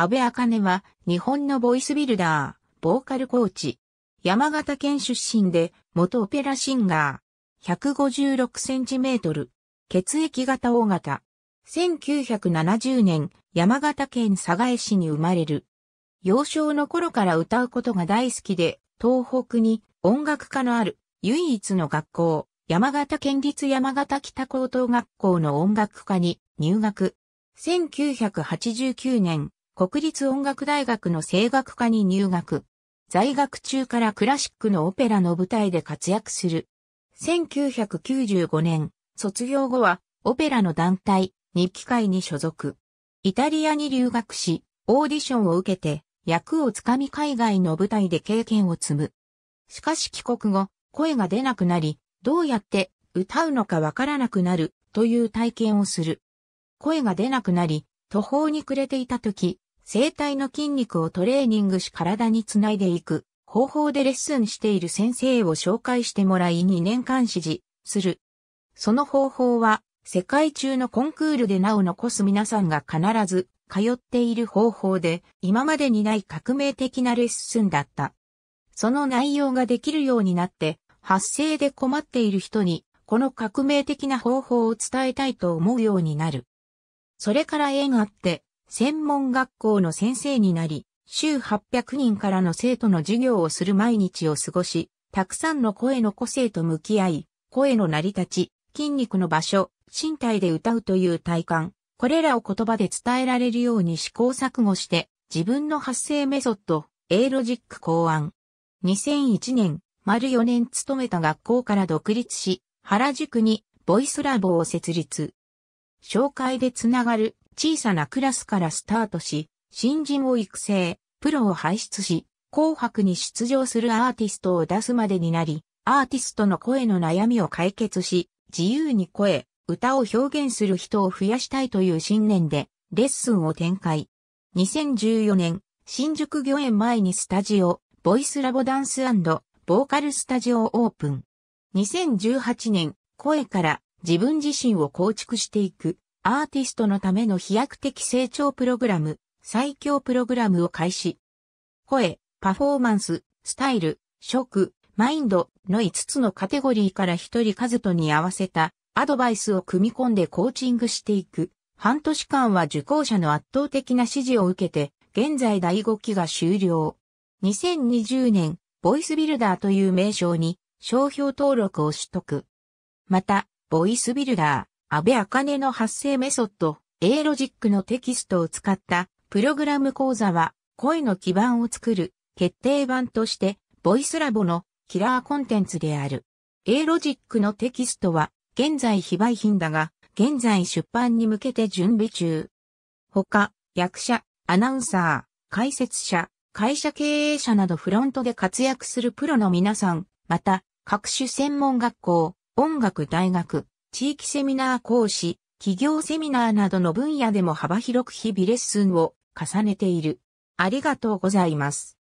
安倍茜は日本のボイスビルダー、ボーカルコーチ。山形県出身で元オペラシンガー。156センチメートル。血液型 O 型。1970年、山形県佐賀市に生まれる。幼少の頃から歌うことが大好きで、東北に音楽家のある唯一の学校、山形県立山形北高等学校の音楽科に入学。1989年、国立音楽大学の声楽科に入学。在学中からクラシックのオペラの舞台で活躍する。1995年、卒業後は、オペラの団体、日記会に所属。イタリアに留学し、オーディションを受けて、役をつかみ海外の舞台で経験を積む。しかし帰国後、声が出なくなり、どうやって歌うのかわからなくなるという体験をする。声が出なくなり、途方に暮れていた時、生体の筋肉をトレーニングし体につないでいく方法でレッスンしている先生を紹介してもらい2年間指示する。その方法は世界中のコンクールで名を残す皆さんが必ず通っている方法で今までにない革命的なレッスンだった。その内容ができるようになって発声で困っている人にこの革命的な方法を伝えたいと思うようになる。それから縁あって専門学校の先生になり、週800人からの生徒の授業をする毎日を過ごし、たくさんの声の個性と向き合い、声の成り立ち、筋肉の場所、身体で歌うという体感、これらを言葉で伝えられるように試行錯誤して、自分の発声メソッド、A ロジック考案。2001年、丸4年勤めた学校から独立し、原宿にボイスラボを設立。紹介でつながる小さなクラスからスタートし、新人を育成、プロを輩出し、紅白に出場するアーティストを出すまでになり、アーティストの声の悩みを解決し、自由に声、歌を表現する人を増やしたいという信念で、レッスンを展開。2014年、新宿御苑前にスタジオ、ボイスラボダンスボーカルスタジオをオープン。2018年、声から自分自身を構築していくアーティストのための飛躍的成長プログラム、最強プログラムを開始。声、パフォーマンス、スタイル、ショック、マインドの5つのカテゴリーから一人カズトに合わせたアドバイスを組み込んでコーチングしていく。半年間は受講者の圧倒的な支持を受けて、現在第5期が終了。2020年、ボイスビルダーという名称に商標登録を取得。また、ボイスビルダー、安倍茜の発生メソッド、A ロジックのテキストを使ったプログラム講座は、声の基盤を作る決定版として、ボイスラボのキラーコンテンツである。A ロジックのテキストは、現在非売品だが、現在出版に向けて準備中。他、役者、アナウンサー、解説者、会社経営者などフロントで活躍するプロの皆さん、また、各種専門学校、音楽大学、地域セミナー講師、企業セミナーなどの分野でも幅広く日々レッスンを重ねている。ありがとうございます。